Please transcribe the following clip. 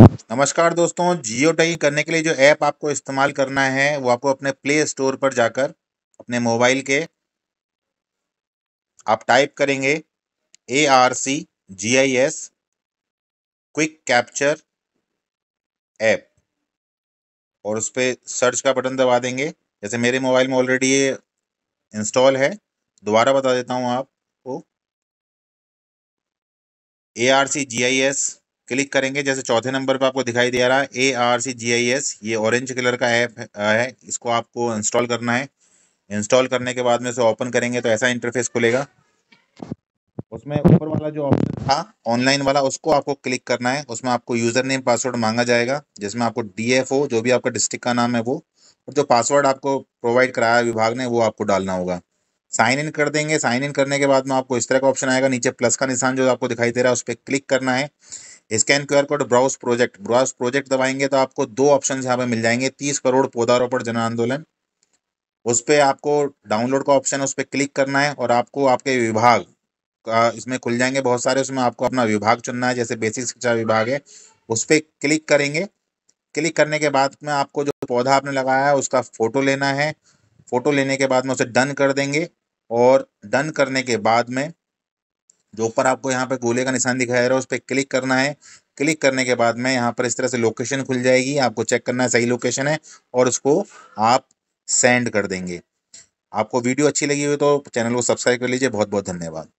नमस्कार दोस्तों geo tagging करने के लिए जो ऐप आपको इस्तेमाल करना है वो आपको अपने प्ले स्टोर पर जाकर अपने मोबाइल के आप टाइप करेंगे A R C G I S quick capture app और उस पर सर्च का बटन दबा देंगे जैसे मेरे मोबाइल में ऑलरेडी ये इंस्टॉल है दोबारा बता देता हूँ आपको A R C G I S click करेंगे जैसे चौथे नंबर पर आपको दिखाई दे रहा है A R C G I S ये ऑरेंज कलर का ऐप है इसको आपको इंस्टॉल करना है इंस्टॉल करने के बाद में इसे ओपन करेंगे तो ऐसा इंटरफेस खुलेगा उसमें ऊपर वाला जो ऑप्शन था ऑनलाइन वाला उसको आपको क्लिक करना है उसमें आपको यूज़र नेम पासवर्ड मांगा जाएगा जिसमें आपको डी जो भी आपका डिस्ट्रिक्ट का नाम है वो और जो पासवर्ड आपको प्रोवाइड कराया विभाग ने वो आपको डालना होगा साइन इन कर देंगे साइन इन करने के बाद में आपको इस तरह का ऑप्शन आएगा नीचे प्लस का निशान जो आपको दिखाई दे रहा है उस पर क्लिक करना है scan R code browse project browse project दबाएंगे तो आपको दो ऑप्शन यहाँ पे मिल जाएंगे तीस करोड़ पौधारोपण जन आंदोलन उस पर आपको डाउनलोड का ऑप्शन उस पर क्लिक करना है और आपको आपके विभाग का इसमें खुल जाएंगे बहुत सारे उसमें आपको अपना विभाग चुनना है जैसे बेसिक शिक्षा विभाग है उस पर क्लिक करेंगे क्लिक करने के बाद में आपको जो पौधा आपने लगाया है उसका फ़ोटो लेना है फ़ोटो लेने के बाद में उसे डन कर देंगे और डन करने के बाद में जो ऊपर आपको यहाँ पे गोले का निशान दिखाया रहा है उस पर क्लिक करना है क्लिक करने के बाद में यहाँ पर इस तरह से लोकेशन खुल जाएगी आपको चेक करना है सही लोकेशन है और उसको आप सेंड कर देंगे आपको वीडियो अच्छी लगी हुई तो चैनल को सब्सक्राइब कर लीजिए बहुत बहुत धन्यवाद